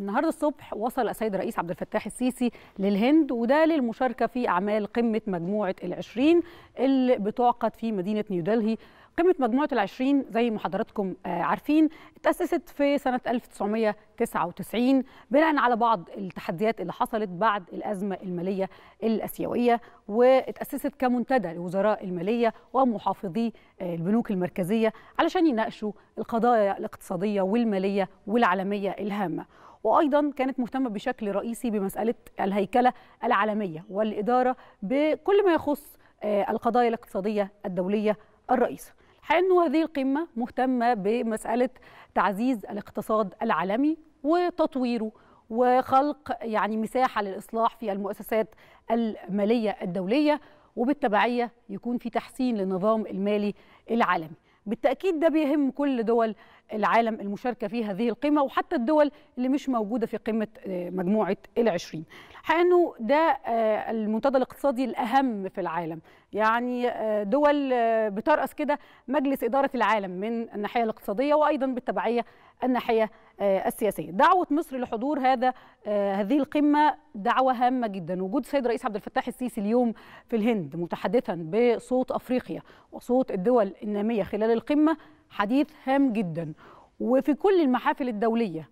النهارده الصبح وصل السيد الرئيس عبد الفتاح السيسي للهند وده للمشاركه في اعمال قمه مجموعه العشرين اللي بتعقد في مدينه نيودلهي قمة مجموعة العشرين زي ما حضراتكم آه، عارفين اتأسست في سنة 1999 بناء على بعض التحديات اللي حصلت بعد الأزمة المالية الأسيوية واتأسست كمنتدى لوزراء المالية ومحافظي آه، البنوك المركزية علشان يناقشوا القضايا الاقتصادية والمالية والعالمية الهامة وايضا كانت مهتمه بشكل رئيسي بمساله الهيكله العالميه والاداره بكل ما يخص آه، القضايا الاقتصاديه الدوليه الرئيسه الحقيقه انه هذه القمه مهتمه بمساله تعزيز الاقتصاد العالمي وتطويره وخلق يعني مساحه للاصلاح في المؤسسات الماليه الدوليه وبالتبعيه يكون في تحسين للنظام المالي العالمي بالتأكيد ده بيهم كل دول العالم المشاركة في هذه القمة وحتى الدول اللي مش موجودة في قمة آه، مجموعة العشرين حقيقة ده آه، المنتدى الاقتصادي الأهم في العالم يعني آه، دول آه، بترأس كده مجلس إدارة العالم من الناحية الاقتصادية وأيضا بالتبعية الناحية آه، السياسية دعوة مصر لحضور هذا هذه القمة دعوة هامة جدا وجود السيد رئيس عبد الفتاح السيسي اليوم في الهند متحدثا بصوت أفريقيا وصوت الدول النامية خلال القمة حديث هام جدا وفي كل المحافل الدولية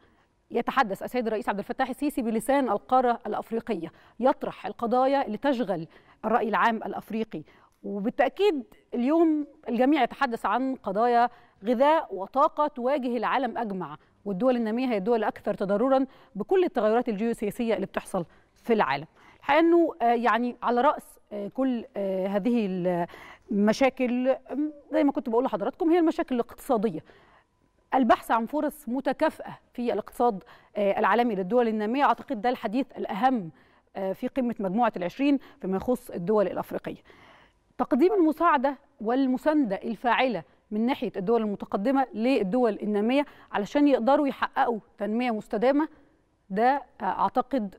يتحدث السيد الرئيس عبد الفتاح السيسي بلسان القارة الأفريقية يطرح القضايا اللي تشغل الرأي العام الأفريقي وبالتأكيد اليوم الجميع يتحدث عن قضايا غذاء وطاقة تواجه العالم أجمع والدول النامية هي الدول الأكثر تضررا بكل التغيرات الجيوسياسية اللي بتحصل في العالم لانه آه، يعني على رأس آه، كل آه، هذه المشاكل زي ما كنت بقول لحضراتكم هي المشاكل الاقتصادية البحث عن فرص متكافئه في الاقتصاد آه، العالمي للدول الناميه اعتقد ده الحديث الاهم آه، في قمه مجموعه العشرين فيما يخص الدول الافريقيه. تقديم المساعده والمسانده الفاعله من ناحيه الدول المتقدمه للدول الناميه علشان يقدروا يحققوا تنميه مستدامه ده آه، اعتقد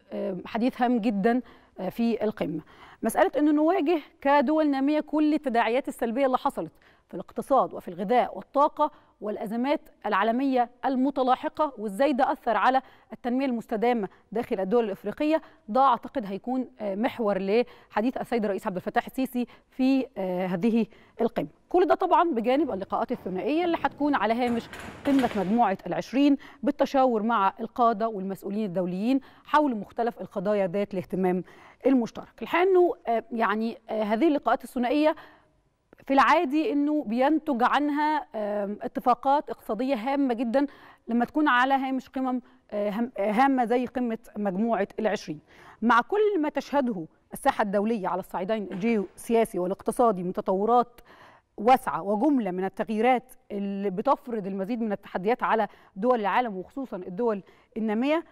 حديث هام جدا في القمه. مساله انه نواجه كدول ناميه كل التداعيات السلبيه اللي حصلت في الاقتصاد وفي الغذاء والطاقة والأزمات العالمية المتلاحقة وإزاي ده أثر على التنمية المستدامة داخل الدول الإفريقية ده أعتقد هيكون آه، محور لحديث السيد الرئيس عبد الفتاح السيسي في آه، هذه القمة كل ده طبعا بجانب اللقاءات الثنائية اللي هتكون على هامش قمة مجموعة العشرين بالتشاور مع القادة والمسؤولين الدوليين حول مختلف القضايا ذات الاهتمام المشترك الحقيقة أنه آه، يعني هذه اللقاءات الثنائية في العادي انه بينتج عنها اتفاقات اقتصاديه هامه جدا لما تكون على هامش قمم آه، آه، هامه زي قمه مجموعه العشرين مع كل ما تشهده الساحه الدوليه على الصعيدين الجيوسياسي والاقتصادي من تطورات واسعه وجمله من التغييرات اللي بتفرض المزيد من التحديات على دول العالم وخصوصا الدول الناميه